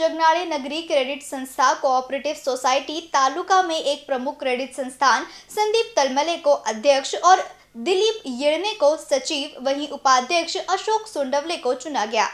जगनाड़े नगरी क्रेडिट संस्था cooperative society taluka में एक प्रमुख क्रेडिट संस्थान संदीप तलमले को अध्यक्ष और दिलीप येड़ने को सचिव वहीं उपाध्यक्ष अशोक सुंडवले को चुना गया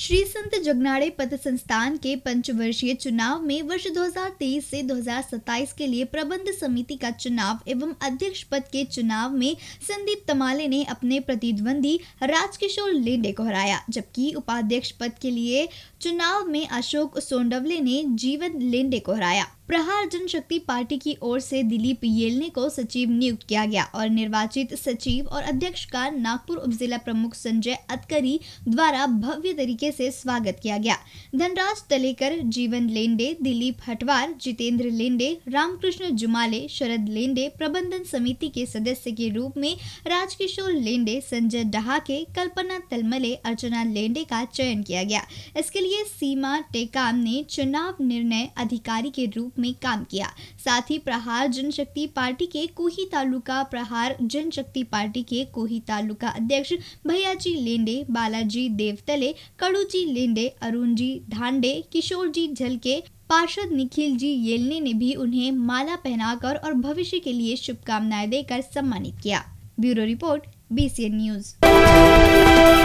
श्री संत जगनाड़े पद संस्थान के पंचवर्षीय चुनाव में वर्ष 2023 से 2027 के लिए प्रबंध समिति का चुनाव एवं अध्यक्ष पद के चुनाव में संदीप तमाले ने अपने प्रतिद्वंदी राजकिशोर लेंडे को हराया जबकि उपाध्यक्ष पद के लिए चुनाव में अशोक सोंडवले ने जीवन लेंडे को हराया प्रहार जनशक्ति पार्टी की ओर से दिलीप येलने को सचिव नियुक्त किया गया और निर्वाचित सचिव और अध्यक्ष का नागपुर उप जिला प्रमुख संजय अतकरी द्वारा भव्य तरीके से स्वागत किया गया धनराज तलेकर जीवन लेंडे दिलीप हटवार जितेंद्र लेंडे रामकृष्ण जुमाले शरद लेंडे प्रबंधन समिति के सदस्य के रूप में राजकिशोर लेंडे संजय डहाके कल्पना तलमले अर्चना लेंडे का चयन किया गया इसके लिए सीमा टेकाम ने चुनाव निर्णय अधिकारी के रूप में काम किया साथ ही प्रहार जनशक्ति पार्टी के कोही तालुका प्रहार जनशक्ति पार्टी के कोही तालुका अध्यक्ष भैयाजी लेंडे बालाजी देवतले कड़ूजी लेंडे अरुण जी धांडे किशोर जी झलके पार्षद निखिल जी येलने ने भी उन्हें माला पहनाकर और भविष्य के लिए शुभकामनाएं देकर सम्मानित किया ब्यूरो रिपोर्ट बीसीएन न्यूज